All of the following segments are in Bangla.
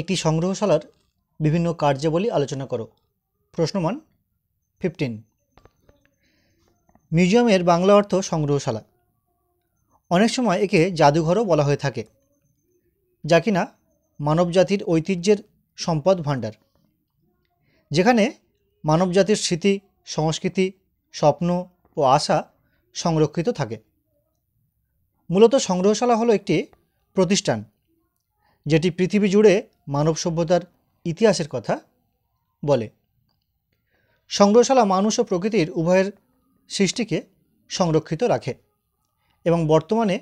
একটি সংগ্রহশালার বিভিন্ন কার্যাবলী আলোচনা করো প্রশ্নমান ফিফটিন মিউজিয়ামের বাংলা অর্থ সংগ্রহশালা অনেক সময় একে জাদুঘরও বলা হয়ে থাকে যা কিনা মানবজাতির ঐতিহ্যের সম্পদ ভাণ্ডার যেখানে মানবজাতির স্মৃতি সংস্কৃতি স্বপ্ন ও আশা সংরক্ষিত থাকে মূলত সংগ্রহশালা হলো একটি প্রতিষ্ঠান যেটি পৃথিবী জুড়ে মানব সভ্যতার ইতিহাসের কথা বলে সংগ্রহশালা মানুষ ও প্রকৃতির উভয়ের সৃষ্টিকে সংরক্ষিত রাখে এবং বর্তমানে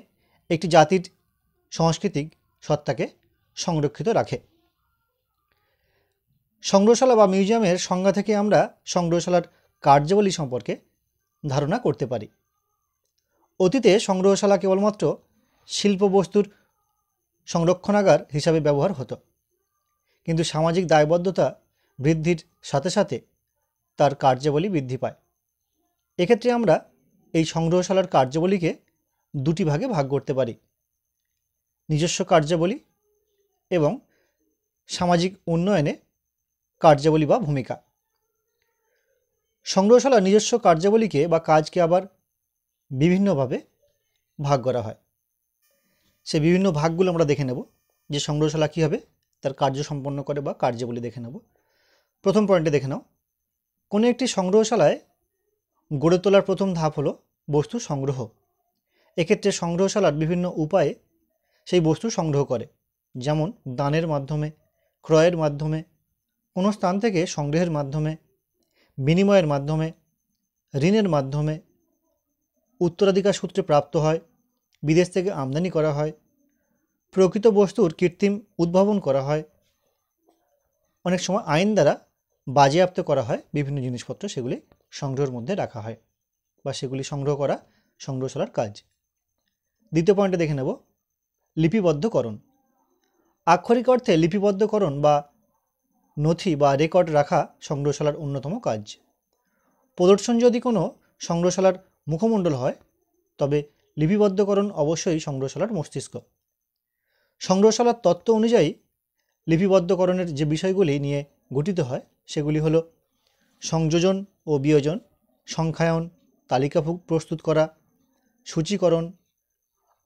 একটি জাতির সাংস্কৃতিক সত্তাকে সংরক্ষিত রাখে সংগ্রহশালা বা মিউজিয়ামের সংজ্ঞা থেকে আমরা সংগ্রহশালার কার্যাবলী সম্পর্কে ধারণা করতে পারি অতীতে সংগ্রহশালা কেবলমাত্র শিল্পবস্তুর সংরক্ষণাগার হিসাবে ব্যবহার হতো কিন্তু সামাজিক দায়বদ্ধতা বৃদ্ধির সাথে সাথে তার কার্যাবলী বৃদ্ধি পায় এক্ষেত্রে আমরা এই সংগ্রহশালার কার্যাবলীকে দুটি ভাগে ভাগ করতে পারি নিজস্ব কার্যাবলী এবং সামাজিক উন্নয়নে কার্যাবলী বা ভূমিকা সংগ্রহশালা নিজস্ব কার্যাবলীকে বা কাজকে আবার বিভিন্নভাবে ভাগ করা হয় সে বিভিন্ন ভাগগুলো আমরা দেখে নেব যে সংগ্রহশালা কীভাবে তার কার্য সম্পন্ন করে বা কার্যগুলি দেখে নেব প্রথম পয়েন্টে দেখে নাও কোনো একটি সংগ্রহশালায় গড়ে তোলার প্রথম ধাপ হলো বস্তু সংগ্রহ এক্ষেত্রে সংগ্রহশালার বিভিন্ন উপায়ে সেই বস্তু সংগ্রহ করে যেমন দানের মাধ্যমে ক্রয়ের মাধ্যমে কোনো স্থান থেকে সংগ্রহের মাধ্যমে বিনিময়ের মাধ্যমে ঋণের মাধ্যমে উত্তরাধিকার সূত্রে প্রাপ্ত হয় বিদেশ থেকে আমদানি করা হয় প্রকৃত বস্তুর কৃত্রিম উদ্ভাবন করা হয় অনেক সময় আইন দ্বারা বাজেয়াপ্ত করা হয় বিভিন্ন জিনিসপত্র সেগুলি সংগ্রহের মধ্যে রাখা হয় বা সেগুলি সংগ্রহ করা সংগ্রহশালার কাজ দ্বিতীয় পয়েন্টে দেখে নেব লিপিবদ্ধকরণ আক্ষরিক অর্থে লিপিবদ্ধকরণ বা নথি বা রেকর্ড রাখা সংগ্রহশালার অন্যতম কাজ প্রদর্শন যদি কোনো সংগ্রহশালার মুখমণ্ডল হয় তবে লিপিবদ্ধকরণ অবশ্যই সংগ্রহশালার মস্তিষ্ক সংগ্রহশালার তত্ত্ব অনুযায়ী লিপিবদ্ধকরণের যে বিষয়গুলি নিয়ে গঠিত হয় সেগুলি হলো সংযোজন ও বিয়োজন সংখ্যায়ন তালিকা প্রস্তুত করা সূচিকরণ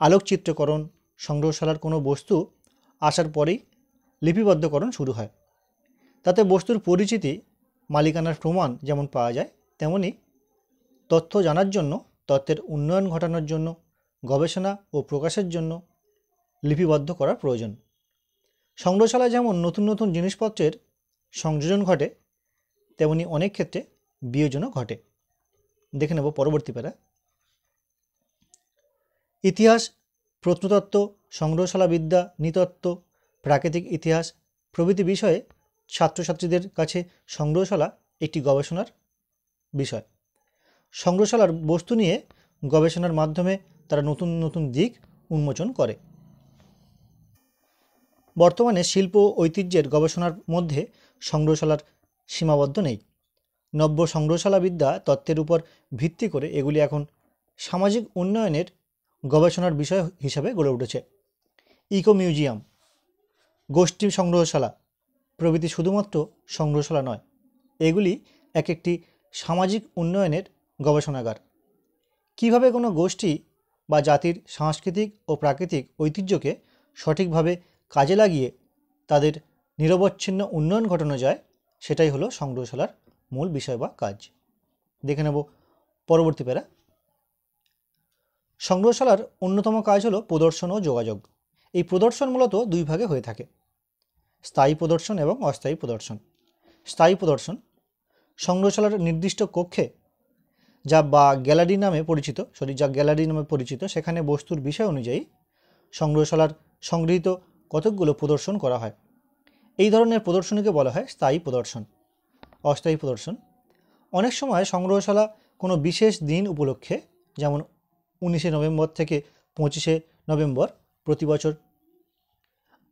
আলোকচিত্রকরণ সংগ্রহশালার কোনো বস্তু আসার পরেই লিপিবদ্ধকরণ শুরু হয় তাতে বস্তুর পরিচিতি মালিকানার প্রমাণ যেমন পাওয়া যায় তেমনি তথ্য জানার জন্য তত্ত্বের উন্নয়ন ঘটানোর জন্য গবেষণা ও প্রকাশের জন্য লিপিবদ্ধ করা প্রয়োজন সংগ্রহশালায় যেমন নতুন নতুন জিনিসপত্রের সংযোজন ঘটে তেমনি অনেক ক্ষেত্রে বিয়োজনও ঘটে দেখে নেব পরবর্তী পেলা ইতিহাস প্রত্নতত্ত্ব সংগ্রহশালাবিদ্যা নৃতত্ত্ব প্রাকৃতিক ইতিহাস প্রভৃতি বিষয়ে ছাত্রছাত্রীদের কাছে সংগ্রহশালা একটি গবেষণার বিষয় সংগ্রহশালার বস্তু নিয়ে গবেষণার মাধ্যমে তারা নতুন নতুন দিক উন্মোচন করে বর্তমানে শিল্প ঐতিহ্যের গবেষণার মধ্যে সংগ্রহশালার সীমাবদ্ধ নেই নব্য সংগ্রহশালাবিদ্যা তত্ত্বের উপর ভিত্তি করে এগুলি এখন সামাজিক উন্নয়নের গবেষণার বিষয় হিসাবে গড়ে উঠেছে ইকো মিউজিয়াম গোষ্ঠী সংগ্রহশালা প্রভৃতি শুধুমাত্র সংগ্রহশালা নয় এগুলি এক একটি সামাজিক উন্নয়নের গবেষণাগার কিভাবে কোনো গোষ্ঠী বা জাতির সাংস্কৃতিক ও প্রাকৃতিক ঐতিহ্যকে সঠিকভাবে কাজে লাগিয়ে তাদের নিরবচ্ছিন্ন উন্নয়ন ঘটানো যায় সেটাই হলো সংগ্রহশালার মূল বিষয় বা কাজ দেখে নেব পরবর্তী প্যারা সংগ্রহশালার অন্যতম কাজ হলো প্রদর্শন ও যোগাযোগ এই প্রদর্শন মূলত দুই ভাগে হয়ে থাকে স্থায়ী প্রদর্শন এবং অস্থায়ী প্রদর্শন স্থায়ী প্রদর্শন সংগ্রহশালার নির্দিষ্ট কক্ষে যা বা গ্যালারি নামে পরিচিত সরি যা গ্যালারি নামে পরিচিত সেখানে বস্তুর বিষয় অনুযায়ী সংগ্রহশালার সংগৃহীত কতকগুলো প্রদর্শন করা হয় এই ধরনের প্রদর্শনীকে বলা হয় স্থায়ী প্রদর্শন অস্থায়ী প্রদর্শন অনেক সময় সংগ্রহশালা কোনো বিশেষ দিন উপলক্ষে যেমন উনিশে নভেম্বর থেকে পঁচিশে নভেম্বর প্রতি বছর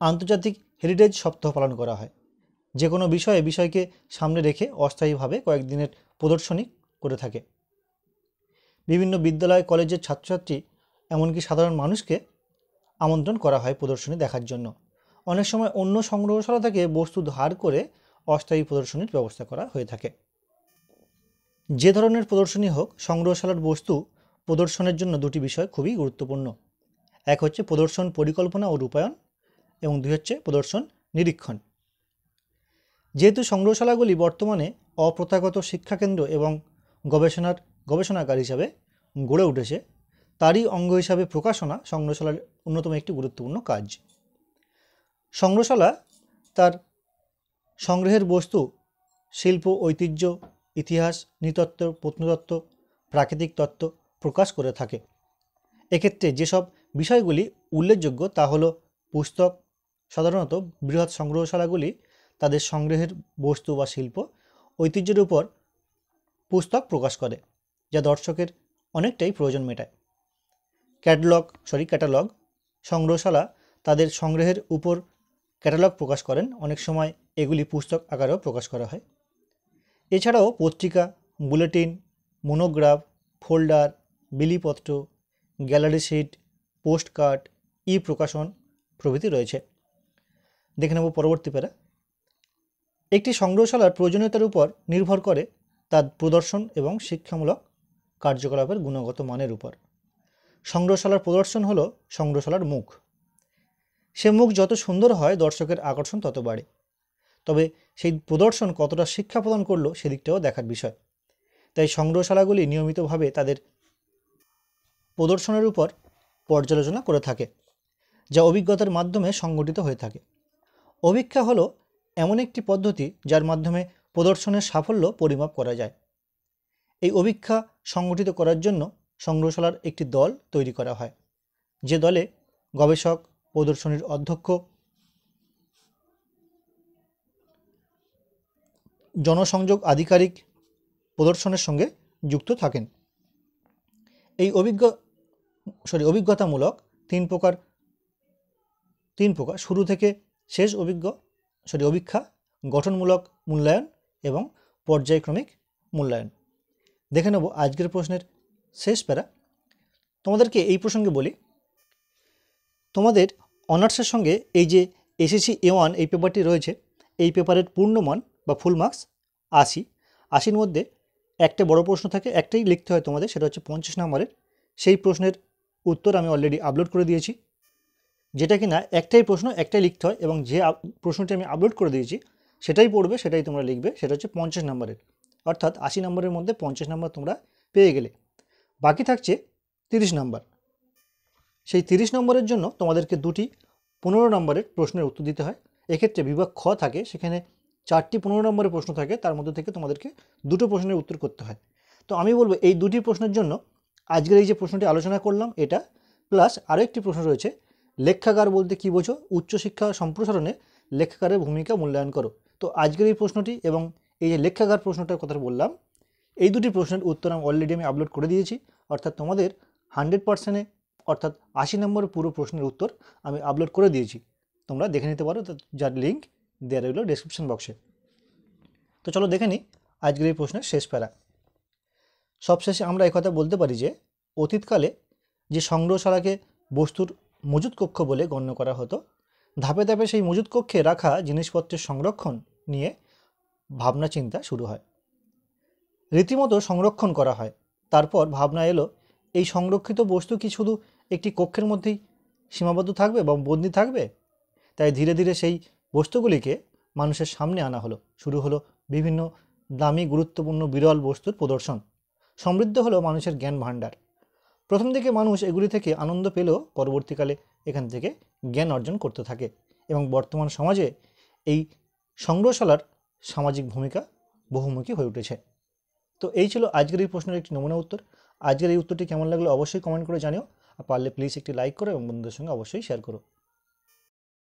আন্তর্জাতিক হেরিটেজ সপ্তাহ পালন করা হয় যে কোনো বিষয়ে বিষয়কে সামনে রেখে অস্থায়ীভাবে কয়েকদিনের প্রদর্শনী করে থাকে বিভিন্ন বিদ্যালয় কলেজের ছাত্রছাত্রী এমনকি সাধারণ মানুষকে আমন্ত্রণ করা হয় প্রদর্শনী দেখার জন্য অনেক সময় অন্য সংগ্রহশালা থেকে বস্তু ধার করে অস্থায়ী প্রদর্শনীর ব্যবস্থা করা হয়ে থাকে যে ধরনের প্রদর্শনী হোক সংগ্রহশালার বস্তু প্রদর্শনের জন্য দুটি বিষয় খুবই গুরুত্বপূর্ণ এক হচ্ছে প্রদর্শন পরিকল্পনা ও রূপায়ণ এবং দুই হচ্ছে প্রদর্শন নিরীক্ষণ যেহেতু সংগ্রহশালাগুলি বর্তমানে অপ্রথাগত শিক্ষাকেন্দ্র এবং গবেষণার গবেষণাগার হিসাবে গড়ে উঠেছে তারই অঙ্গ হিসাবে প্রকাশনা সংগ্রহশালার অন্যতম একটি গুরুত্বপূর্ণ কাজ সংগ্রহশালা তার সংগ্রহের বস্তু শিল্প ঐতিহ্য ইতিহাস নৃতত্ত্ব প্রত্নতত্ত্ব প্রাকৃতিক তত্ত্ব প্রকাশ করে থাকে এক্ষেত্রে যেসব বিষয়গুলি উল্লেখযোগ্য তা হলো পুস্তক সাধারণত বৃহৎ সংগ্রহশালাগুলি তাদের সংগ্রহের বস্তু বা শিল্প ঐতিহ্যের উপর পুস্তক প্রকাশ করে যা দর্শকের অনেকটাই প্রয়োজন মেটায় ক্যাটলগ সরি ক্যাটালগ সংগ্রহশালা তাদের সংগ্রহের উপর ক্যাটালগ প্রকাশ করেন অনেক সময় এগুলি পুস্তক আকারেও প্রকাশ করা হয় এছাড়াও পত্রিকা বুলেটিন মনোগ্রাফ ফোল্ডার বিলিপত্র gallery sheet post card e প্রকাশন প্রভৃতি রয়েছে দেখে নেব পরবর্তী প্যারা একটি সংগ্রহশালার প্রয়োজনীয়তার উপর নির্ভর করে তার প্রদর্শন এবং শিক্ষামূলক কার্যকলাপের গুণগত মানের উপর সংগ্রহশালার প্রদর্শন হলো সংগ্রহশালার মুখ সে মুখ যত সুন্দর হয় দর্শকের আকর্ষণ তত বাড়ে তবে সেই প্রদর্শন কতটা শিক্ষা প্রদান করলো সেদিকটাও দেখার বিষয় তাই সংগ্রহশালাগুলি নিয়মিতভাবে তাদের প্রদর্শনের উপর পর্যালোচনা করে থাকে যা অভিজ্ঞতার মাধ্যমে সংগঠিত হয়ে থাকে অভিক্ষা হলো এমন একটি পদ্ধতি যার মাধ্যমে প্রদর্শনের সাফল্য পরিমাপ করা যায় এই অভিক্ষা সংগঠিত করার জন্য সংগ্রহশালার একটি দল তৈরি করা হয় যে দলে গবেষক প্রদর্শনীর অধ্যক্ষ জনসংযোগ আধিকারিক প্রদর্শনের সঙ্গে যুক্ত থাকেন এই অভিজ্ঞ সরি অভিজ্ঞতামূলক তিন প্রকার তিন প্রকার শুরু থেকে শেষ অভিজ্ঞ সরি অভিক্ষা গঠনমূলক মূল্যায়ন এবং পর্যায়ক্রমিক মূল্যায়ন দেখে নেব আজকের প্রশ্নের শেষ প্যারা তোমাদেরকে এই প্রসঙ্গে বলি তোমাদের অনার্সের সঙ্গে এই যে এসএসসি এ ওয়ান এই পেপারটি রয়েছে এই পেপারের পূর্ণমান বা ফুল মার্কস আশি আশির মধ্যে একটা বড় প্রশ্ন থাকে একটাই লিখতে হয় তোমাদের সেটা হচ্ছে পঞ্চাশ নম্বরের সেই প্রশ্নের উত্তর আমি অলরেডি আপলোড করে দিয়েছি যেটা কি না একটাই প্রশ্ন একটাই লিখতে হয় এবং যে প্রশ্নটি আমি আপলোড করে দিয়েছি সেটাই পড়বে সেটাই তোমরা লিখবে সেটা হচ্ছে পঞ্চাশ নম্বরের অর্থাৎ আশি নম্বরের মধ্যে পঞ্চাশ নম্বর তোমরা পেয়ে গেলে বাকি থাকছে তিরিশ নম্বর সেই তিরিশ নম্বরের জন্য তোমাদেরকে দুটি পনেরো নম্বরের প্রশ্নের উত্তর দিতে হয় এক্ষেত্রে বিভাগ খ থাকে সেখানে চারটি পনেরো নম্বরের প্রশ্ন থাকে তার মধ্যে থেকে তোমাদেরকে দুটো প্রশ্নের উত্তর করতে হয় তো আমি বলবো এই দুটি প্রশ্নের জন্য আজকের এই যে প্রশ্নটি আলোচনা করলাম এটা প্লাস আরও একটি প্রশ্ন রয়েছে লেখাগার বলতে কী বোঝো উচ্চশিক্ষা সম্প্রসারণে লেখাগারের ভূমিকা মূল্যায়ন করো তো আজকের এই প্রশ্নটি এবং এই যে লেখাগার প্রশ্নটার কথা বললাম এই দুটি প্রশ্নের উত্তর আমি অলরেডি আমি আপলোড করে দিয়েছি অর্থাৎ তোমাদের হান্ড্রেড পার্সেন্টে অর্থাৎ আশি নম্বর পুরো প্রশ্নের উত্তর আমি আপলোড করে দিয়েছি তোমরা দেখে নিতে পারো যার লিঙ্ক দেওয়া রইল ডিসক্রিপশন বক্সে তো চলো দেখে নিই আজকের এই প্রশ্নের শেষ প্যারা সবশেষে আমরা একথা বলতে পারি যে অতীতকালে যে সংগ্রহশালাকে বস্তুর মজুত কক্ষ বলে গণ্য করা হতো ধাপে ধাপে সেই মজুত কক্ষে রাখা জিনিসপত্রের সংরক্ষণ নিয়ে ভাবনা চিন্তা শুরু হয় রীতিমতো সংরক্ষণ করা হয় তারপর ভাবনা এলো এই সংরক্ষিত বস্তু কি শুধু একটি কক্ষের মধ্যেই সীমাবদ্ধ থাকবে বা বন্দি থাকবে তাই ধীরে ধীরে সেই বস্তুগুলিকে মানুষের সামনে আনা হলো শুরু হলো বিভিন্ন দামি গুরুত্বপূর্ণ বিরল বস্তুর প্রদর্শন সমৃদ্ধ হলো মানুষের জ্ঞান ভাণ্ডার প্রথম দিকে মানুষ এগুলি থেকে আনন্দ পেলেও পরবর্তীকালে এখান থেকে জ্ঞান অর্জন করতে থাকে এবং বর্তমান সমাজে এই সংগ্রহশালার সামাজিক ভূমিকা বহুমুখী হয়ে উঠেছে তো এই ছিল আজকের এই প্রশ্নের একটি নমুনা উত্তর আজকের এই উত্তরটি কেমন লাগলো অবশ্যই কমেন্ট করে জানিও আর পারলে প্লিজ একটি লাইক করো এবং বন্ধুদের সঙ্গে অবশ্যই শেয়ার করো